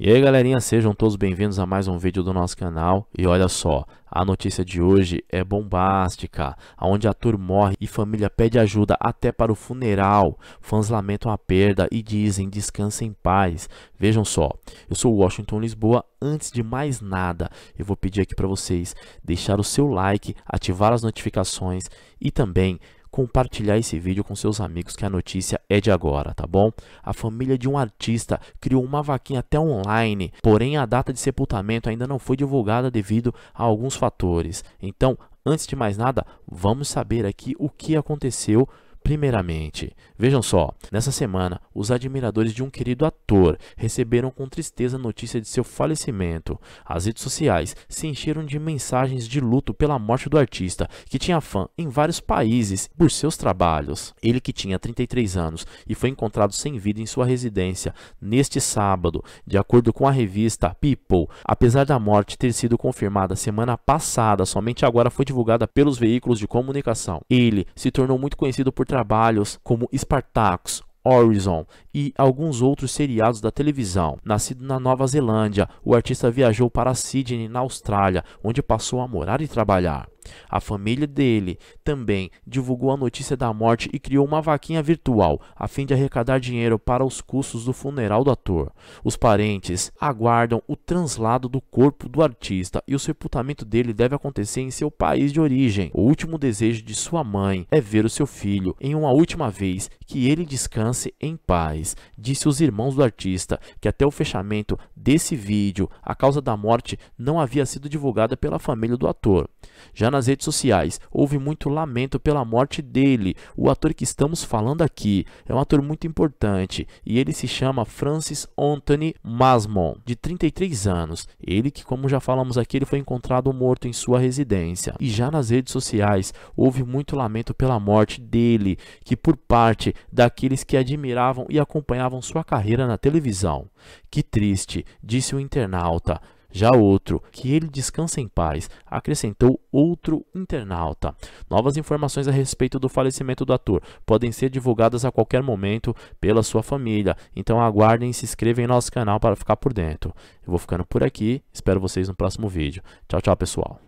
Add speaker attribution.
Speaker 1: E aí galerinha, sejam todos bem-vindos a mais um vídeo do nosso canal E olha só, a notícia de hoje é bombástica Onde ator morre e família pede ajuda até para o funeral Fãs lamentam a perda e dizem descansa em paz Vejam só, eu sou Washington Lisboa Antes de mais nada, eu vou pedir aqui para vocês deixar o seu like, ativar as notificações E também compartilhar esse vídeo com seus amigos que a notícia é de agora, tá bom? A família de um artista criou uma vaquinha até online, porém a data de sepultamento ainda não foi divulgada devido a alguns fatores. Então, antes de mais nada, vamos saber aqui o que aconteceu Primeiramente, vejam só, nessa semana, os admiradores de um querido ator receberam com tristeza a notícia de seu falecimento. As redes sociais se encheram de mensagens de luto pela morte do artista, que tinha fã em vários países por seus trabalhos. Ele que tinha 33 anos e foi encontrado sem vida em sua residência neste sábado, de acordo com a revista People. Apesar da morte ter sido confirmada semana passada, somente agora foi divulgada pelos veículos de comunicação. Ele se tornou muito conhecido por trabalhar trabalhos como Spartacus, Horizon e alguns outros seriados da televisão. Nascido na Nova Zelândia, o artista viajou para Sydney, na Austrália, onde passou a morar e trabalhar. A família dele também divulgou a notícia da morte e criou uma vaquinha virtual a fim de arrecadar dinheiro para os custos do funeral do ator. Os parentes aguardam o translado do corpo do artista e o sepultamento dele deve acontecer em seu país de origem. O último desejo de sua mãe é ver o seu filho em uma última vez que ele descanse em paz, disse os irmãos do artista, que até o fechamento desse vídeo, a causa da morte não havia sido divulgada pela família do ator. Já na nas redes sociais. Houve muito lamento pela morte dele. O ator que estamos falando aqui é um ator muito importante e ele se chama Francis Anthony Masmon, de 33 anos. Ele que, como já falamos aqui, ele foi encontrado morto em sua residência. E já nas redes sociais houve muito lamento pela morte dele, que por parte daqueles que admiravam e acompanhavam sua carreira na televisão. Que triste, disse o internauta. Já outro, que ele descansa em paz, acrescentou outro internauta. Novas informações a respeito do falecimento do ator podem ser divulgadas a qualquer momento pela sua família, então aguardem e se inscrevam em nosso canal para ficar por dentro. Eu vou ficando por aqui, espero vocês no próximo vídeo. Tchau, tchau pessoal.